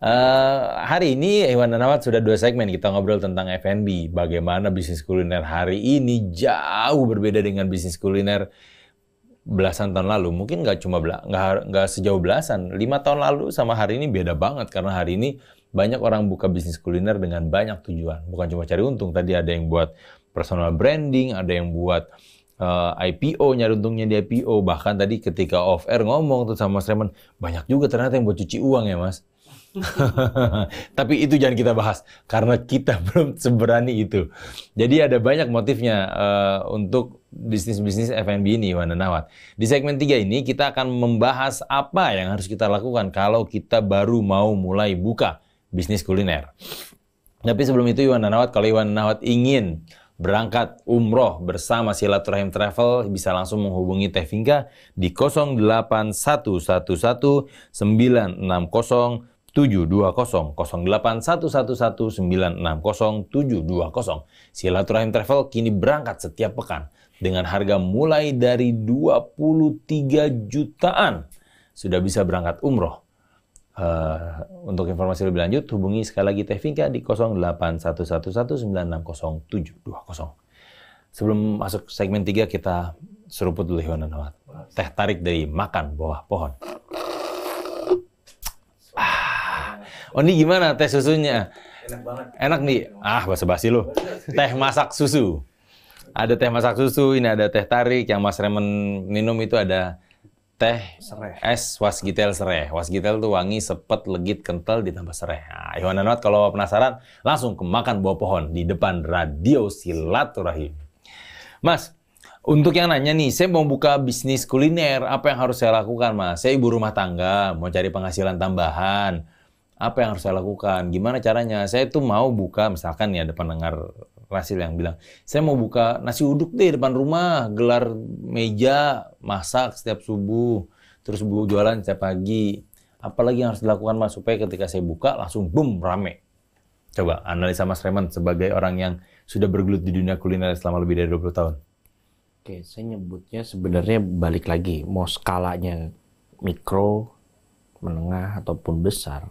Uh, hari ini Iwan dan Ahmad sudah dua segmen kita ngobrol tentang F&B, bagaimana bisnis kuliner hari ini jauh berbeda dengan bisnis kuliner belasan tahun lalu. Mungkin nggak cuma nggak nggak sejauh belasan, lima tahun lalu sama hari ini beda banget karena hari ini banyak orang buka bisnis kuliner dengan banyak tujuan, bukan cuma cari untung. Tadi ada yang buat personal branding, ada yang buat uh, eh, IPO, nyari untungnya di IPO. Bahkan tadi ketika off air ngomong tuh sama Mas Raymond, banyak juga ternyata yang buat cuci uang ya Mas. Tapi itu jangan kita bahas karena kita belum seberani itu. Jadi ada banyak motifnya uh, untuk bisnis-bisnis F&B ini Iwan Nawat. Di segmen 3 ini kita akan membahas apa yang harus kita lakukan kalau kita baru mau mulai buka bisnis kuliner. Tapi sebelum itu Iwan Nawat, kalau Iwan Nawat ingin berangkat umroh bersama Silaturahim Travel bisa langsung menghubungi Teh Vinka di 08111 960 720 08111 Silaturahim Travel kini berangkat setiap pekan dengan harga mulai dari 23 jutaan sudah bisa berangkat umroh Uh, untuk informasi lebih lanjut, hubungi sekali lagi Teh Vinka di 08111960720. Sebelum masuk segmen 3, kita seruput dulu hewan dan Teh tarik dari makan bawah pohon. Ah. Oh ini gimana teh susunya? Enak banget. Enak nih. Ah, basa basi loh. Teh masak susu. Ada teh masak susu, ini ada teh tarik. Yang Mas Remen minum itu ada teh sereh. es wasgitel sereh. Wasgitel tuh wangi, sepet, legit, kental, ditambah sereh. Nah, Iwan Anwar kalau penasaran, langsung ke makan buah pohon di depan Radio Silaturahim. Mas, untuk yang nanya nih, saya mau buka bisnis kuliner, apa yang harus saya lakukan, Mas? Saya ibu rumah tangga, mau cari penghasilan tambahan. Apa yang harus saya lakukan? Gimana caranya? Saya tuh mau buka, misalkan ya, depan dengar Rasil yang bilang, saya mau buka nasi uduk deh depan rumah, gelar meja, masak setiap subuh, terus jualan setiap pagi. Apalagi yang harus dilakukan mas supaya ketika saya buka langsung boom rame. Coba analisa mas Raymond sebagai orang yang sudah bergelut di dunia kuliner selama lebih dari 20 tahun. Oke, saya nyebutnya sebenarnya balik lagi, mau skalanya mikro, menengah ataupun besar,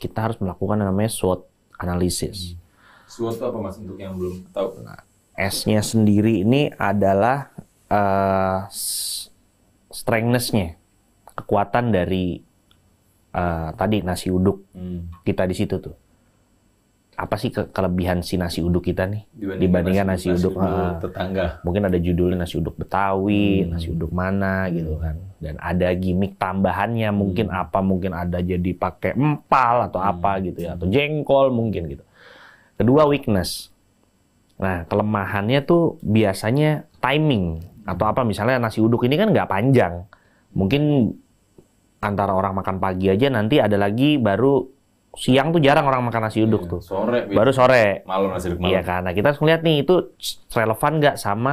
kita harus melakukan namanya SWOT analisis. Hmm. SWOT apa mas untuk yang belum tahu? Nah, S-nya sendiri ini adalah uh, strengthness-nya, kekuatan dari uh, tadi nasi uduk hmm. kita di situ tuh. Apa sih ke kelebihan si nasi uduk kita nih dibandingkan, dibandingkan nasi, nasi uduk, uduk uh, tetangga? Mungkin ada judulnya nasi uduk Betawi, hmm. nasi uduk mana gitu hmm. kan. Dan ada gimmick tambahannya mungkin hmm. apa? Mungkin ada jadi pakai empal atau hmm. apa gitu ya atau jengkol mungkin gitu Kedua weakness. Nah, kelemahannya tuh biasanya timing atau apa misalnya nasi uduk ini kan nggak panjang. Mungkin antara orang makan pagi aja nanti ada lagi baru siang tuh jarang orang makan nasi uduk iya, tuh. Sore. Baru sore. Malam nasi uduk iya malam. Iya karena kita harus ngeliat nih itu relevan nggak sama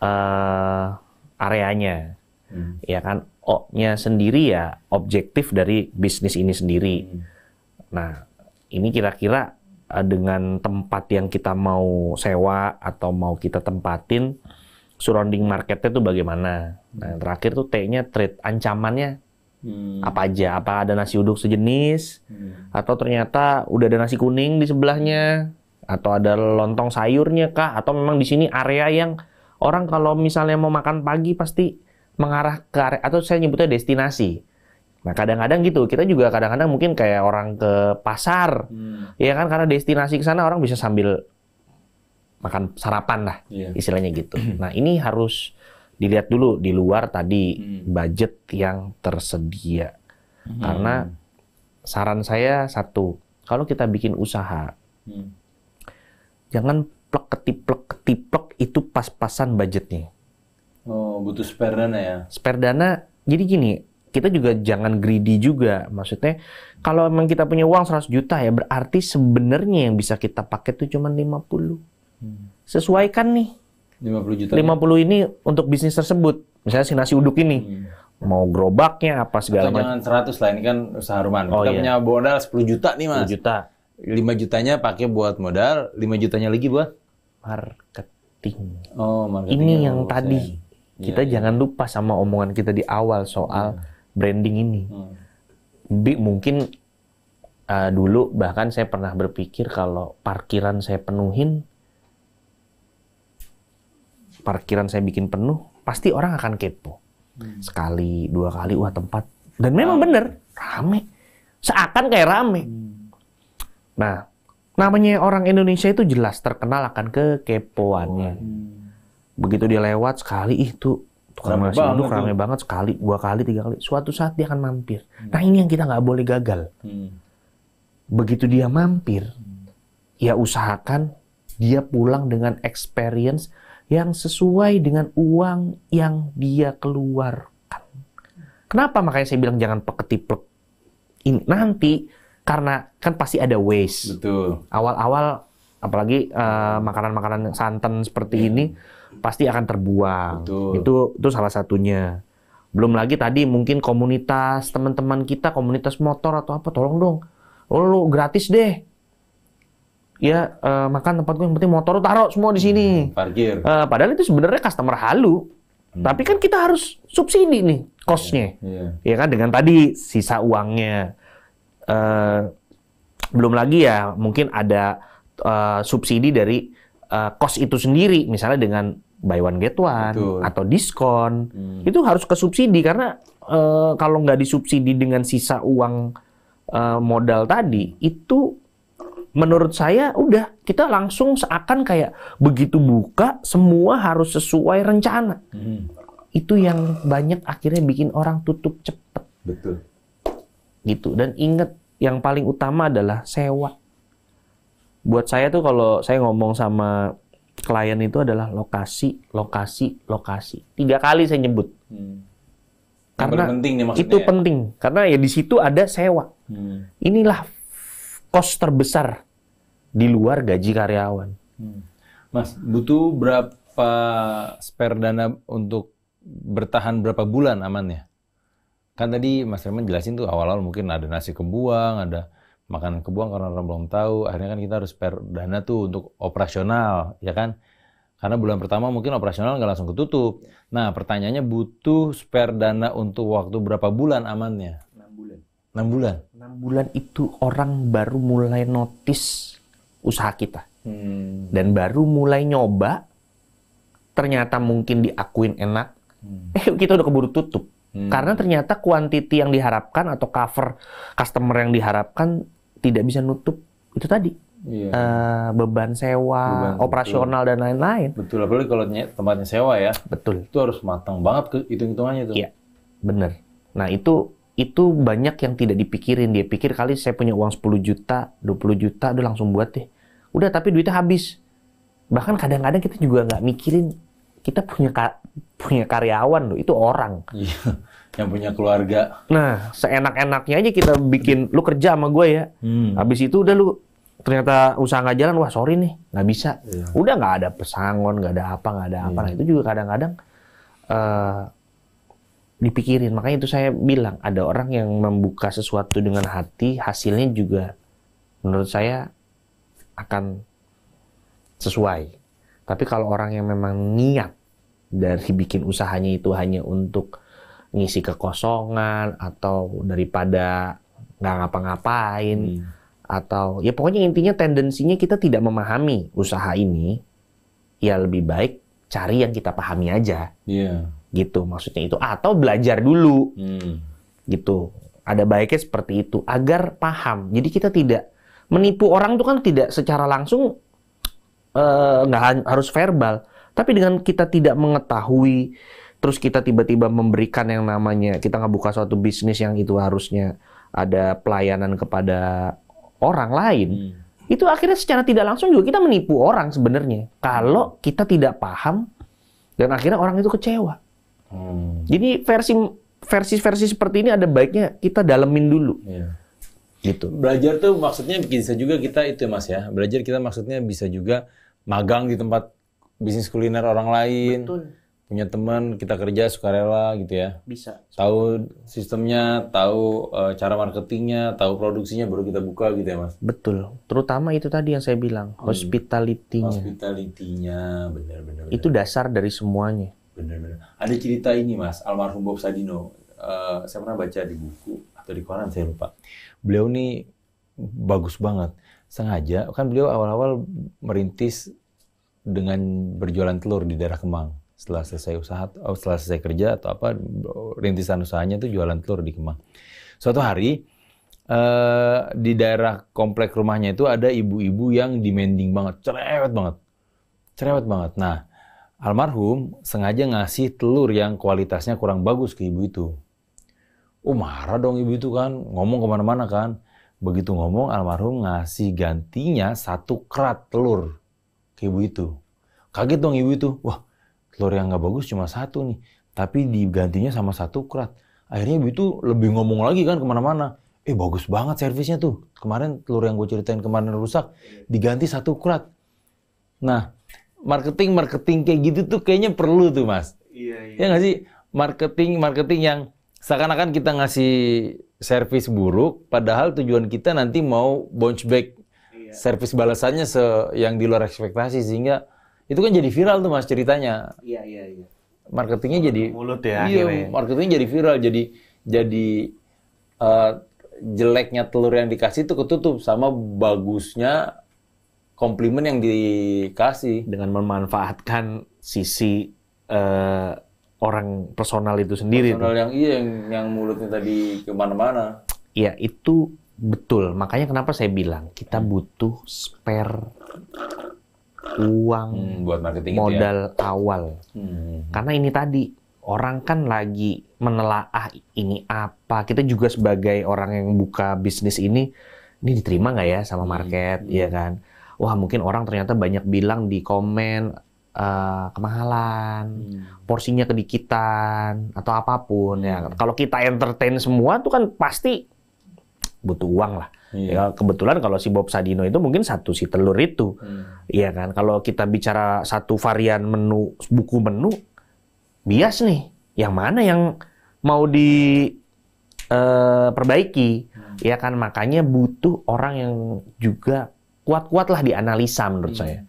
uh, areanya. Hmm. Ya kan O-nya sendiri ya objektif dari bisnis ini sendiri. Hmm. Nah, ini kira-kira Eh, dengan tempat yang kita mau sewa atau mau kita tempatin surrounding marketnya tuh bagaimana nah terakhir tuh T-nya trade ancamannya hmm. apa aja apa ada nasi uduk sejenis hmm. atau ternyata udah ada nasi kuning di sebelahnya atau ada lontong sayurnya kah atau memang di sini area yang orang kalau misalnya mau makan pagi pasti mengarah ke area atau saya nyebutnya destinasi Nah, kadang-kadang gitu, kita juga kadang-kadang mungkin kayak orang ke pasar, hmm. ya kan? Karena destinasi ke sana orang bisa sambil makan sarapan lah, yeah. istilahnya gitu. Nah, ini harus dilihat dulu di luar tadi hmm. budget yang tersedia. Hmm. Karena saran saya satu, kalau kita bikin usaha, hmm. jangan plek ketiplek ketiplek itu pas-pasan budgetnya. Oh, butuh spare dana ya? Spare dana, jadi gini, kita juga jangan greedy juga. Maksudnya kalau memang kita punya uang 100 juta ya berarti sebenarnya yang bisa kita pakai tuh cuma 50. Hmm. Sesuaikan nih. 50 juta. 50 ya? ini untuk bisnis tersebut. Misalnya si nasi uduk ini. Hmm mau gerobaknya apa segala macam. Jangan 100 lah ini kan usaha rumah. Oh, Kita iya. punya modal 10 juta nih Mas. 10 juta. 5 jutanya pakai buat modal, 5 jutanya lagi buat marketing. Oh, marketing. Ini yang oh, tadi. Saya. Kita yeah. Iya. jangan lupa sama omongan kita di awal soal yeah hmm branding ini. Hmm. Bi, mungkin uh, dulu bahkan saya pernah berpikir kalau parkiran saya penuhin, parkiran saya bikin penuh, pasti orang akan kepo. Hmm. Sekali, dua kali, wah tempat. Dan memang bener, rame. Seakan kayak rame. Hmm. Nah, namanya orang Indonesia itu jelas terkenal akan kekepoannya. Hmm. Begitu dia lewat sekali, itu tukang nasi uduk rame banget sekali dua kali tiga kali suatu saat dia akan mampir hmm. nah ini yang kita nggak boleh gagal hmm. begitu dia mampir hmm. ya usahakan dia pulang dengan experience yang sesuai dengan uang yang dia keluarkan kenapa makanya saya bilang jangan peketiplek ini nanti karena kan pasti ada waste betul awal-awal apalagi eh, makanan-makanan uh, santan seperti yeah. ini pasti akan terbuang. Betul. Itu itu salah satunya. Belum lagi tadi mungkin komunitas teman-teman kita, komunitas motor atau apa, tolong dong. Oh, lu gratis deh. Ya uh, makan tempat gue yang penting motor taruh semua di sini. Hmm, parkir. Uh, padahal itu sebenarnya customer halu. Hmm. Tapi kan kita harus subsidi nih kosnya. Yeah, yeah. Ya iya. iya kan dengan tadi sisa uangnya. Uh, belum lagi ya mungkin ada uh, subsidi dari uh, itu sendiri misalnya dengan buy one get one Betul. atau diskon hmm. itu harus ke subsidi karena uh, kalau nggak disubsidi dengan sisa uang uh, modal tadi itu menurut saya udah kita langsung seakan kayak begitu buka semua harus sesuai rencana hmm. itu yang banyak akhirnya bikin orang tutup cepet Betul. gitu dan inget yang paling utama adalah sewa buat saya tuh kalau saya ngomong sama klien itu adalah lokasi, lokasi, lokasi. Tiga kali saya nyebut. Hmm. Karena penting nih itu ya? penting. Karena ya di situ ada sewa. Hmm. Inilah kos terbesar di luar gaji karyawan. Hmm. Mas, butuh berapa spare dana untuk bertahan berapa bulan amannya? Kan tadi Mas Herman jelasin tuh awal-awal mungkin ada nasi kebuang, ada makanan kebuang karena orang belum tahu akhirnya kan kita harus spare dana tuh untuk operasional ya kan karena bulan pertama mungkin operasional nggak langsung ketutup nah pertanyaannya butuh spare dana untuk waktu berapa bulan amannya 6 bulan 6 bulan 6 bulan itu orang baru mulai notice usaha kita hmm. dan baru mulai nyoba ternyata mungkin diakuin enak hmm. eh kita udah keburu tutup Hmm. Karena ternyata kuantiti yang diharapkan atau cover customer yang diharapkan tidak bisa nutup itu tadi Iya. Uh, beban sewa, beban, operasional betul. dan lain-lain. Betul, apalagi kalau tempatnya sewa ya. Betul. Itu harus matang banget ke hitung-hitungannya itu. Iya, bener. Nah itu itu banyak yang tidak dipikirin. Dia pikir kali saya punya uang 10 juta, 20 juta, udah langsung buat deh. Udah, tapi duitnya habis. Bahkan kadang-kadang kita juga nggak mikirin kita punya ka punya karyawan loh, itu orang. Iya. Yang punya keluarga. Nah, seenak-enaknya aja kita bikin lu kerja sama gue ya. Hmm. Habis itu udah lu ternyata usaha nggak jalan, wah sorry nih, nggak bisa. Iya. Udah nggak ada pesangon, nggak ada apa, nggak ada apa. Iya. Nah itu juga kadang-kadang uh, dipikirin. Makanya itu saya bilang ada orang yang membuka sesuatu dengan hati, hasilnya juga menurut saya akan sesuai. Tapi kalau orang yang memang niat dari bikin usahanya itu hanya untuk ngisi kekosongan atau daripada nggak ngapa-ngapain hmm. atau ya pokoknya intinya tendensinya kita tidak memahami usaha ini ya lebih baik cari yang kita pahami aja yeah. gitu maksudnya itu atau belajar dulu hmm. gitu ada baiknya seperti itu agar paham jadi kita tidak menipu orang itu kan tidak secara langsung Eh, nggak uh, harus verbal tapi dengan kita tidak mengetahui terus kita tiba-tiba memberikan yang namanya kita nggak buka suatu bisnis yang itu harusnya ada pelayanan kepada orang lain hmm. itu akhirnya secara tidak langsung juga kita menipu orang sebenarnya kalau hmm. kita tidak paham dan akhirnya orang itu kecewa hmm. jadi versi versi-versi seperti ini ada baiknya kita dalemin dulu yeah gitu. Belajar tuh maksudnya bisa juga kita itu ya Mas ya. Belajar kita maksudnya bisa juga magang di tempat bisnis kuliner orang lain. Betul. Punya teman, kita kerja sukarela gitu ya. Bisa. Tahu sistemnya, tahu uh, cara marketingnya, tahu produksinya baru kita buka gitu ya, Mas. Betul. Terutama itu tadi yang saya bilang, hmm. hospitality-nya. Hospitality-nya, benar-benar. Itu dasar dari semuanya. Benar-benar. Ada cerita ini, Mas, almarhum Bob Sadino. Uh, saya pernah baca di buku atau di koran, saya lupa. Beliau ini bagus banget sengaja kan beliau awal-awal merintis dengan berjualan telur di daerah Kemang. Setelah selesai usaha, oh, setelah selesai kerja atau apa, rintisan usahanya itu jualan telur di Kemang. Suatu hari eh, di daerah komplek rumahnya itu ada ibu-ibu yang demanding banget, cerewet banget, cerewet banget. Nah, almarhum sengaja ngasih telur yang kualitasnya kurang bagus ke ibu itu. Oh marah dong ibu itu kan, ngomong kemana-mana kan. Begitu ngomong almarhum ngasih gantinya satu kerat telur ke ibu itu. Kaget dong ibu itu. Wah telur yang nggak bagus cuma satu nih. Tapi digantinya sama satu kerat. Akhirnya ibu itu lebih ngomong lagi kan kemana-mana. Eh bagus banget servisnya tuh. Kemarin telur yang gue ceritain kemarin rusak. Diganti satu kerat. Nah marketing-marketing kayak gitu tuh kayaknya perlu tuh mas. Iya, iya. Ya nggak sih? Marketing-marketing yang seakan-akan kita ngasih servis buruk, padahal tujuan kita nanti mau bounce back iya. servis balasannya se yang di luar ekspektasi sehingga itu kan jadi viral tuh mas ceritanya. Iya iya iya. Marketingnya jadi mulut ya. Iya, akhirnya. marketingnya jadi viral, jadi jadi uh, jeleknya telur yang dikasih itu ketutup sama bagusnya komplimen yang dikasih dengan memanfaatkan sisi uh, orang personal itu sendiri. Personal tuh. yang iya yang, yang mulutnya tadi kemana-mana. Iya itu betul. Makanya kenapa saya bilang kita hmm. butuh spare uang hmm, buat marketing ya. modal ya? awal. Hmm. Karena ini tadi orang kan lagi menelaah ini apa. Kita juga sebagai orang yang buka bisnis ini, ini diterima nggak ya sama hmm. market, hmm. ya kan? Wah mungkin orang ternyata banyak bilang di komen uh, kemahalan, hmm. porsinya kedikitan atau apapun ya. hmm. ya. Kalau kita entertain semua tuh kan pasti butuh uang lah. Iya. Ya, kebetulan kalau si Bob Sadino itu mungkin satu si telur itu, hmm. Iya kan. Kalau kita bicara satu varian menu buku menu, bias nih. Yang mana yang mau diperbaiki, eh, uh, hmm. ya kan. Makanya butuh orang yang juga kuat-kuat lah dianalisa menurut hmm. saya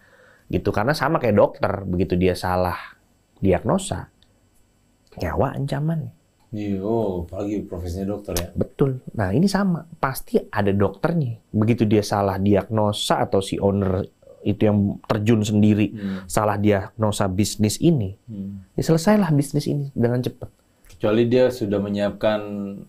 gitu karena sama kayak dokter begitu dia salah diagnosa nyawa ancaman nih iya, oh, apalagi profesinya dokter ya. Betul. Nah, ini sama. Pasti ada dokternya. Begitu dia salah diagnosa atau si owner itu yang terjun sendiri hmm. salah diagnosa bisnis ini, hmm. ya selesailah bisnis ini dengan cepat. Kecuali dia sudah menyiapkan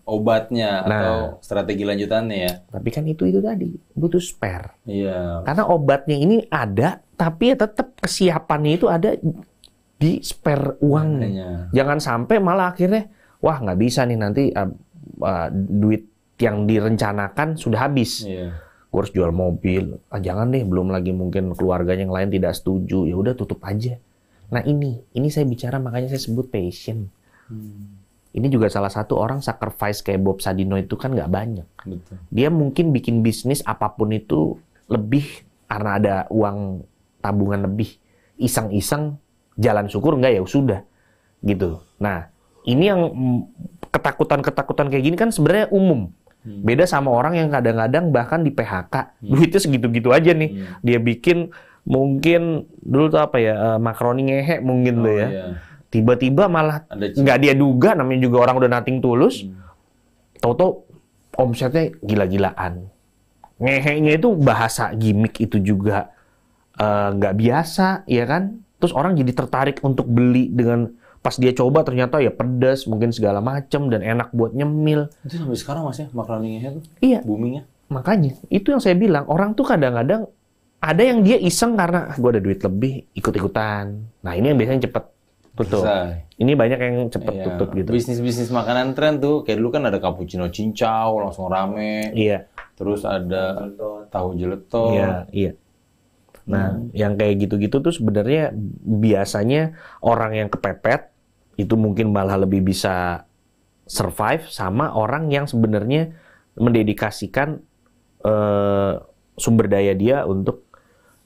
obatnya nah, atau strategi lanjutannya ya. Tapi kan itu itu tadi butuh spare. Iya. Karena obatnya ini ada, tapi ya tetap kesiapannya itu ada di spare uang. Jangan sampai malah akhirnya wah nggak bisa nih nanti uh, uh, duit yang direncanakan sudah habis. Yeah. Gue harus jual mobil. Ah, jangan deh, belum lagi mungkin keluarganya yang lain tidak setuju. Ya udah tutup aja. Nah ini, ini saya bicara makanya saya sebut passion. Hmm. Ini juga salah satu orang sacrifice kayak Bob Sadino itu kan nggak banyak. Betul. Dia mungkin bikin bisnis apapun itu lebih karena ada uang tabungan lebih iseng-iseng jalan syukur enggak ya sudah gitu nah ini yang ketakutan-ketakutan kayak gini kan sebenarnya umum hmm. beda sama orang yang kadang-kadang bahkan di PHK hmm. duitnya segitu-gitu aja nih hmm. dia bikin mungkin dulu tuh apa ya eh, makaroni ngehe mungkin oh, ya tiba tiba-tiba malah nggak dia duga namanya juga orang udah nating tulus hmm. toto omsetnya gila-gilaan ngehe itu bahasa gimmick itu juga Eh, nggak uh, biasa ya kan terus orang jadi tertarik untuk beli dengan pas dia coba ternyata ya pedas mungkin segala macem dan enak buat nyemil itu sampai sekarang masih ya makaroninya tuh iya boomingnya makanya itu yang saya bilang orang tuh kadang-kadang ada yang dia iseng karena ah, gue ada duit lebih ikut-ikutan nah ini yang biasanya cepet tutup ini banyak yang cepet iya. tutup gitu bisnis bisnis makanan tren tuh kayak dulu kan ada cappuccino cincau langsung rame iya terus ada tahu jeleton iya iya Nah, hmm. yang kayak gitu-gitu tuh sebenarnya biasanya orang yang kepepet itu mungkin malah lebih bisa survive sama orang yang sebenarnya mendedikasikan uh, sumber daya dia untuk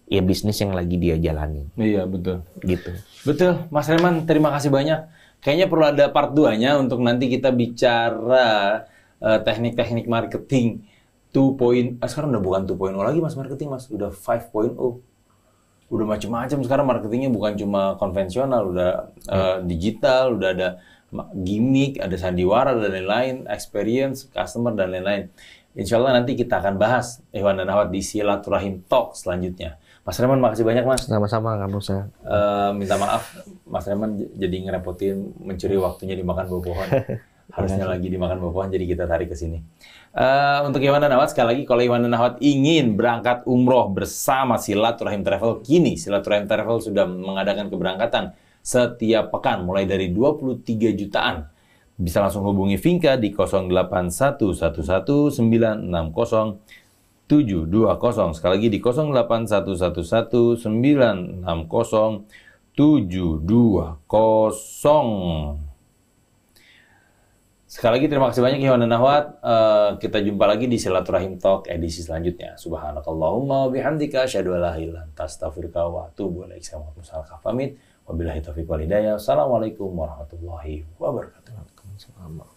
ya bisnis yang lagi dia jalani. Iya, betul. Gitu. Betul. Mas Reman, terima kasih banyak. Kayaknya perlu ada part 2-nya untuk nanti kita bicara teknik eh, teknik-teknik marketing 2.0. Ah, eh, sekarang udah bukan 2.0 lagi Mas marketing Mas, udah 5.0 udah macam-macam sekarang marketingnya bukan cuma konvensional, udah eh, hmm. uh, digital, udah ada gimmick, ada sandiwara dan lain-lain, experience, customer dan lain-lain. Insya Allah nanti kita akan bahas Iwan dan Ahwat di Silaturahim Talk selanjutnya. Mas Raymond makasih banyak Mas. Sama-sama, kamu saya. Uh, eh, minta maaf, Mas Raymond jadi ngerepotin mencuri waktunya dimakan buah pohon. harusnya iya. lagi dimakan Bapak jadi kita tarik ke sini. Uh, untuk Iwan dan Nawat, sekali lagi kalau Iwan dan Nawat ingin berangkat umroh bersama Silaturahim Travel, kini Silaturahim Travel sudah mengadakan keberangkatan setiap pekan mulai dari 23 jutaan. Bisa langsung hubungi Vinka di 08111960720. Sekali lagi di 08111960720. Sekali lagi terima kasih banyak Iwan dan Nahwat. Uh, eh, kita jumpa lagi di Silaturahim Talk edisi selanjutnya. Subhanakallahumma bihamdika asyhadu an la ilaha illa wa atubu ilaik. Saya Muhammad Musa Al-Kafamid. Wabillahi taufiq wal hidayah. Assalamualaikum warahmatullahi wabarakatuh. Waalaikumsalam.